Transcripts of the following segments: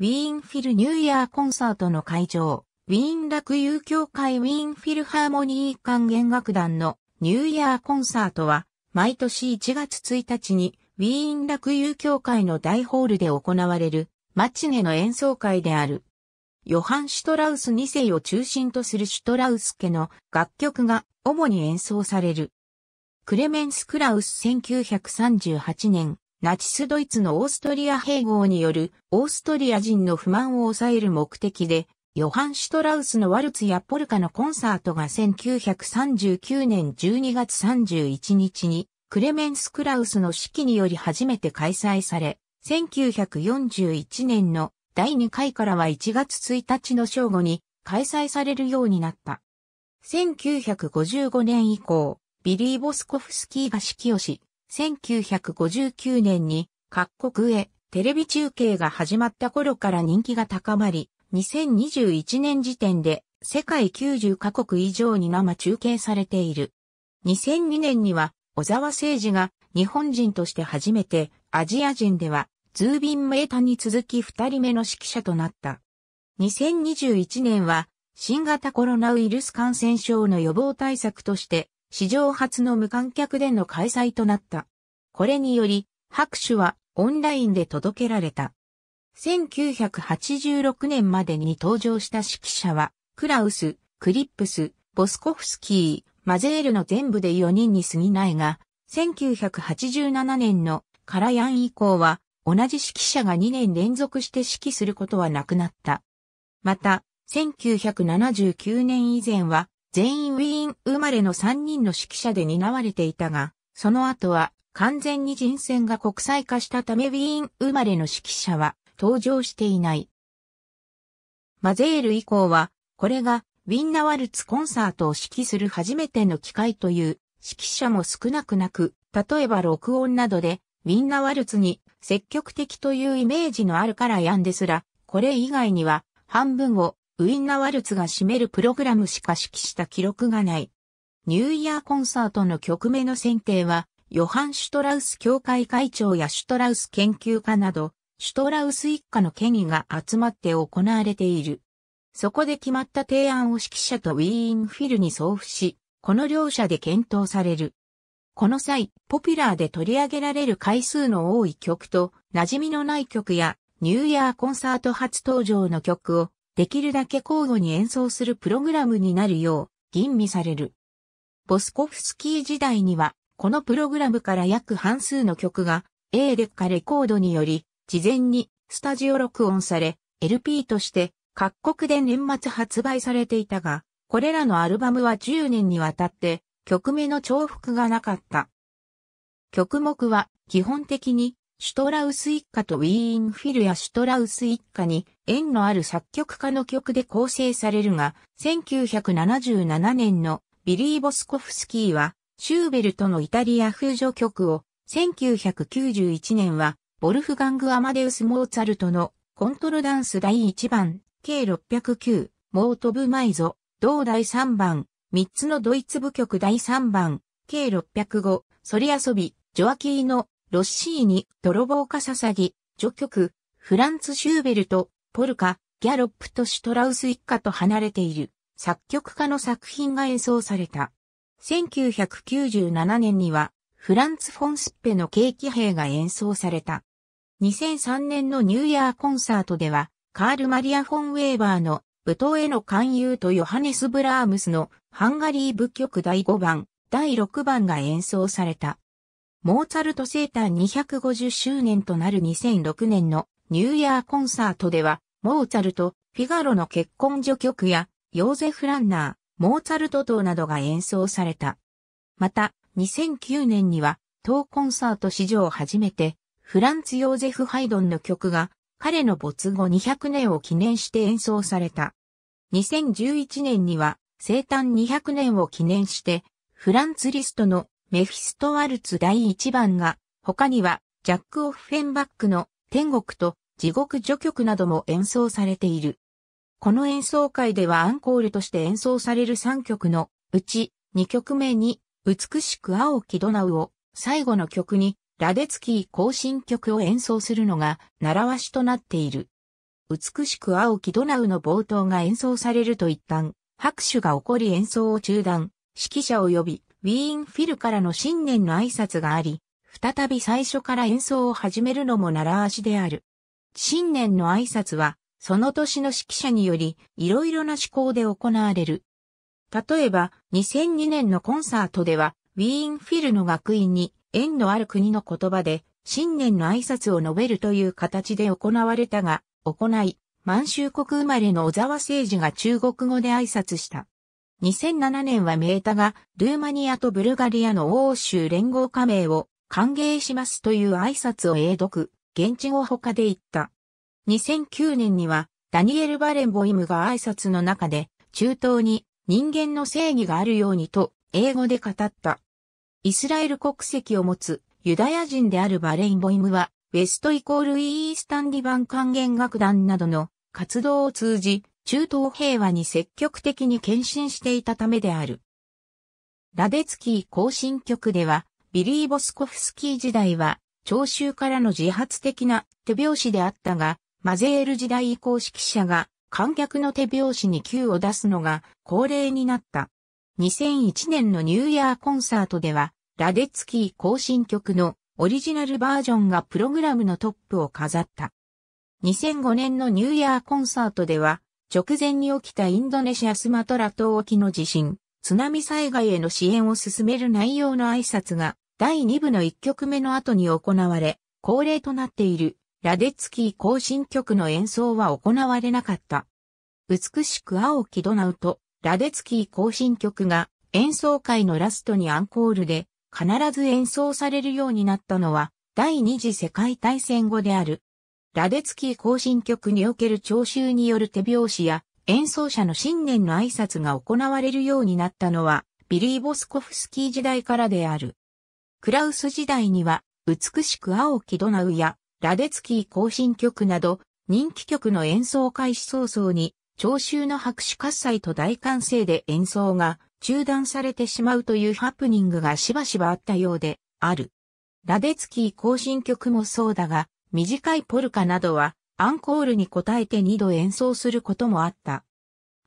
ウィーンフィルニューイヤーコンサートの会場、ウィーン楽友協会ウィーンフィルハーモニー管弦楽団のニューイヤーコンサートは、毎年1月1日にウィーン楽友協会の大ホールで行われるマチネの演奏会である。ヨハン・シュトラウス2世を中心とするシュトラウス家の楽曲が主に演奏される。クレメンス・クラウス1938年、ナチスドイツのオーストリア併合によるオーストリア人の不満を抑える目的で、ヨハン・シュトラウスのワルツやポルカのコンサートが1939年12月31日にクレメンス・クラウスの指揮により初めて開催され、1941年の第2回からは1月1日の正午に開催されるようになった。1955年以降、ビリー・ボスコフスキーが指揮をし、1959年に各国へテレビ中継が始まった頃から人気が高まり、2021年時点で世界90カ国以上に生中継されている。2002年には小沢誠二が日本人として初めてアジア人ではズービン・メータに続き二人目の指揮者となった。2021年は新型コロナウイルス感染症の予防対策として史上初の無観客での開催となった。これにより、拍手はオンラインで届けられた。1986年までに登場した指揮者は、クラウス、クリップス、ボスコフスキー、マゼールの全部で4人に過ぎないが、1987年のカラヤン以降は、同じ指揮者が2年連続して指揮することはなくなった。また、1979年以前は、全員ウィーン生まれの3人の指揮者で担われていたが、その後は完全に人選が国際化したためウィーン生まれの指揮者は登場していない。マゼール以降は、これがウィンナワルツコンサートを指揮する初めての機会という指揮者も少なくなく、例えば録音などでウィンナワルツに積極的というイメージのあるからヤンですら、これ以外には半分をウィンナワルツが占めるプログラムしか指揮した記録がない。ニューイヤーコンサートの曲目の選定は、ヨハン・シュトラウス協会会長やシュトラウス研究家など、シュトラウス一家の権威が集まって行われている。そこで決まった提案を指揮者とウィーンフィルに送付し、この両者で検討される。この際、ポピュラーで取り上げられる回数の多い曲と、馴染みのない曲や、ニューイヤーコンサート初登場の曲をできるだけ交互に演奏するプログラムになるよう、吟味される。ボスコフスキー時代には、このプログラムから約半数の曲が、A レッカレコードにより、事前にスタジオ録音され、LP として各国で年末発売されていたが、これらのアルバムは10年にわたって曲名の重複がなかった。曲目は基本的にシュトラウス一家とウィーンフィルやシュトラウス一家に縁のある作曲家の曲で構成されるが、1977年のビリー・ボスコフスキーは、シューベルトのイタリア風女曲を、1991年は、ボルフガング・アマデウス・モーツァルトのコントロダンス第1番、計609、モートブ・マイゾ、同第3番、3つのドイツ部曲第3番、計605、ソリ遊び、ジョアキーノ、ロッシーニ、泥棒かささぎ、序曲、フランツ・シューベルト、ポルカ、ギャロップとシュトラウス一家と離れている作曲家の作品が演奏された。1997年にはフランツ・フォンスッペの景気兵が演奏された。2003年のニューイヤーコンサートではカール・マリア・フォン・ウェーバーの舞踏への勧誘とヨハネス・ブラームスのハンガリー舞曲第5番、第6番が演奏された。モーツァルト生誕250周年となる2006年のニューイヤーコンサートでは、モーツァルト、フィガロの結婚序曲や、ヨーゼフ・ランナー、モーツァルト等などが演奏された。また、2009年には、当コンサート史上初めて、フランツ・ヨーゼフ・ハイドンの曲が、彼の没後200年を記念して演奏された。2011年には、生誕200年を記念して、フランツ・リストのメフィスト・ワルツ第1番が、他には、ジャック・オフフェンバックの天国と地獄序曲なども演奏されている。この演奏会ではアンコールとして演奏される3曲のうち2曲目に美しく青きドナウを最後の曲にラデツキー行進曲を演奏するのが習わしとなっている。美しく青きドナウの冒頭が演奏されると一旦拍手が起こり演奏を中断、指揮者及びウィーンフィルからの新年の挨拶があり、再び最初から演奏を始めるのも習わしである。新年の挨拶は、その年の指揮者により、いろいろな思考で行われる。例えば、2002年のコンサートでは、ウィーンフィルの学院に縁のある国の言葉で、新年の挨拶を述べるという形で行われたが、行い、満州国生まれの小沢誠治が中国語で挨拶した。2007年はメータが、ルーマニアとブルガリアの欧州連合加盟を歓迎しますという挨拶を英読、現地語他で言った。2009年には、ダニエル・バレンボイムが挨拶の中で、中東に人間の正義があるようにと、英語で語った。イスラエル国籍を持つユダヤ人であるバレインボイムは、ウェストイコールイースタンリバン還元楽団などの活動を通じ、中東平和に積極的に献身していたためである。ラデツキー行進曲では、ビリー・ボスコフスキー時代は、聴衆からの自発的な手拍子であったが、マゼール時代以降指揮者が観客の手拍子に球を出すのが恒例になった。2001年のニューイヤーコンサートでは、ラデツキー更新曲のオリジナルバージョンがプログラムのトップを飾った。2005年のニューイヤーコンサートでは、直前に起きたインドネシアスマトラ島沖の地震、津波災害への支援を進める内容の挨拶が第2部の1曲目の後に行われ、恒例となっているラデツキー行進曲の演奏は行われなかった。美しく青きドナウとラデツキー行進曲が演奏会のラストにアンコールで必ず演奏されるようになったのは第二次世界大戦後である。ラデツキー行進曲における聴衆による手拍子や演奏者の新年の挨拶が行われるようになったのは、ビリー・ボスコフスキー時代からである。クラウス時代には、美しく青きドナウや、ラデツキー行進曲など、人気曲の演奏開始早々に、聴衆の拍手喝采と大歓声で演奏が中断されてしまうというハプニングがしばしばあったようである。ラデツキー行進曲もそうだが、短いポルカなどはアンコールに応えて2度演奏することもあった。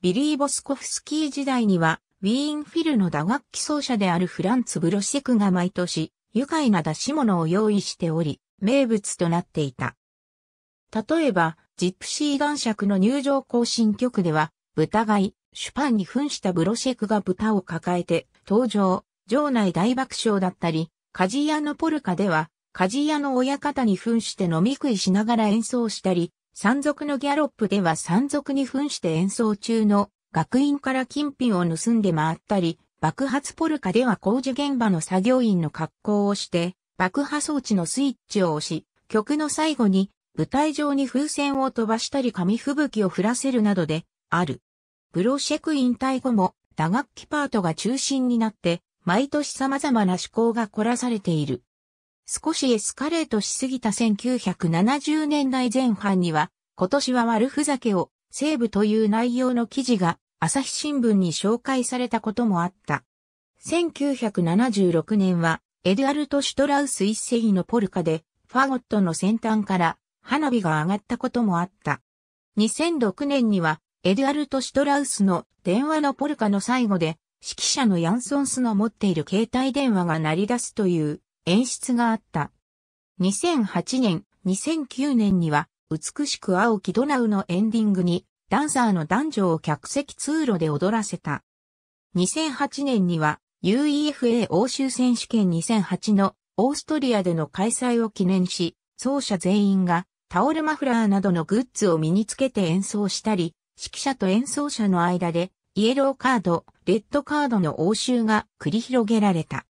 ビリー・ボスコフスキー時代には、ウィーンフィルの打楽器奏者であるフランツ・ブロシェクが毎年、愉快な出し物を用意しており、名物となっていた。例えば、ジップシー男爵の入場行進曲では、豚がい、シュパンに扮したブロシェクが豚を抱えて登場、場内大爆笑だったり、鍛冶屋のポルカでは、鍛冶屋の親方に扮して飲み食いしながら演奏したり、山賊のギャロップでは山賊に扮して演奏中の学院から金品を盗んで回ったり、爆発ポルカでは工事現場の作業員の格好をして、爆破装置のスイッチを押し、曲の最後に舞台上に風船を飛ばしたり紙吹雪を降らせるなどで、ある。プロシェク引退後も打楽器パートが中心になって、毎年様々な趣向が凝らされている。少しエスカレートしすぎた1970年代前半には、今年は悪ふざけをセーブという内容の記事が朝日新聞に紹介されたこともあった。1976年はエドゥアルト・シュトラウス一世のポルカでファゴットの先端から花火が上がったこともあった。2006年にはエドゥアルト・シュトラウスの電話のポルカの最後で指揮者のヤンソンスの持っている携帯電話が鳴り出すという演出があった。2008年、2009年には、美しく青きドナウのエンディングに、ダンサーの男女を客席通路で踊らせた。2008年には、UEFA 欧州選手権2008のオーストリアでの開催を記念し、奏者全員がタオルマフラーなどのグッズを身につけて演奏したり、指揮者と演奏者の間でイエローカード、レッドカードの応酬が繰り広げられた。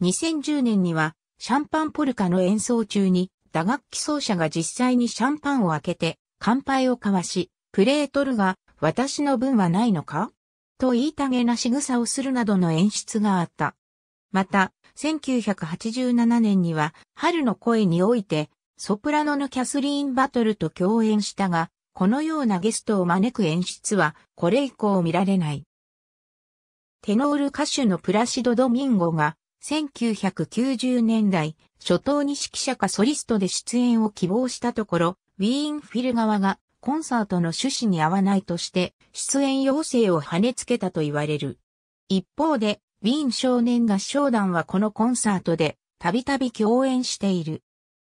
2010年にはシャンパンポルカの演奏中に打楽器奏者が実際にシャンパンを開けて乾杯を交わし、プレートルが私の分はないのかと言いたげな仕草をするなどの演出があった。また、1987年には春の声においてソプラノのキャスリーン・バトルと共演したが、このようなゲストを招く演出はこれ以降見られない。テノール歌手のプラシド・ドミンゴが1990年代、初頭に指揮者かソリストで出演を希望したところ、ウィーンフィル側がコンサートの趣旨に合わないとして出演要請を跳ねつけたと言われる。一方で、ウィーン少年合唱団はこのコンサートでたびたび共演している。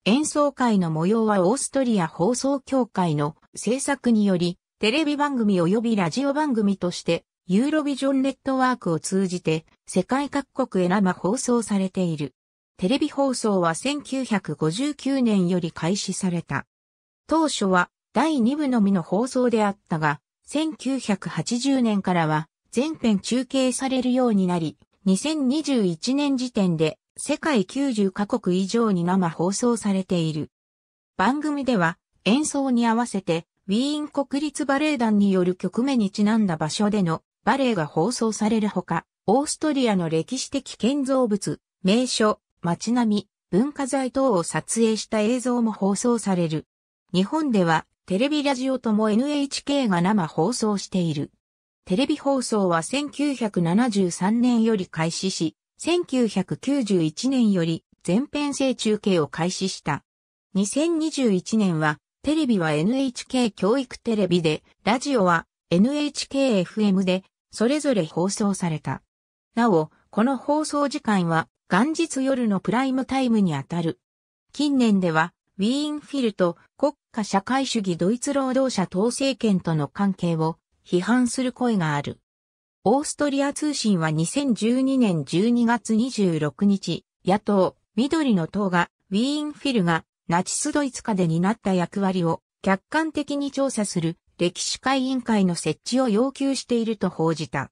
演奏会の模様はオーストリア放送協会の制作により、テレビ番組及びラジオ番組としてユーロビジョンネットワークを通じて世界各国へ生放送されている。テレビ放送は1959年より開始された。当初は第2部のみの放送であったが、1980年からは全編中継されるようになり、2021年時点で世界90カ国以上に生放送されている。番組では演奏に合わせてウィーン国立バレエ団による曲目にちなんだ場所でのバレエが放送されるほか、オーストリアの歴史的建造物、名所、街並み、文化財等を撮影した映像も放送される。日本では、テレビラジオとも NHK が生放送している。テレビ放送は1973年より開始し、1991年より全編成中継を開始した。2021年は、テレビは NHK 教育テレビで、ラジオは NHKFM で、それぞれ放送された。なお、この放送時間は元日夜のプライムタイムにあたる。近年では、ウィーンフィルと国家社会主義ドイツ労働者党政権との関係を批判する声がある。オーストリア通信は2012年12月26日、野党、緑の党が、ウィーンフィルがナチスドイツ下で担った役割を客観的に調査する歴史会委員会の設置を要求していると報じた。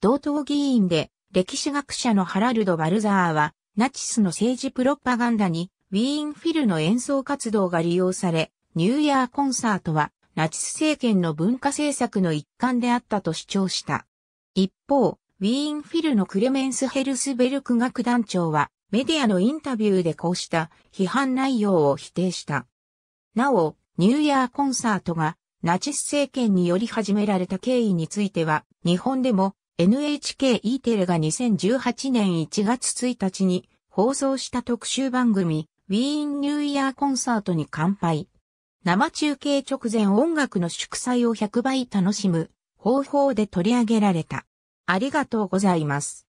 同党議員で歴史学者のハラルド・バルザーは、ナチスの政治プロパガンダにウィーンフィルの演奏活動が利用され、ニューイヤーコンサートはナチス政権の文化政策の一環であったと主張した。一方、ウィーンフィルのクレメンス・ヘルスベルク学団長は、メディアのインタビューでこうした批判内容を否定した。なお、ニューイヤーコンサートがナチス政権により始められた経緯については、日本でも NHKE テレが2018年1月1日に放送した特集番組、ウィーンニューイヤーコンサートに乾杯。生中継直前音楽の祝祭を100倍楽しむ方法で取り上げられた。ありがとうございます。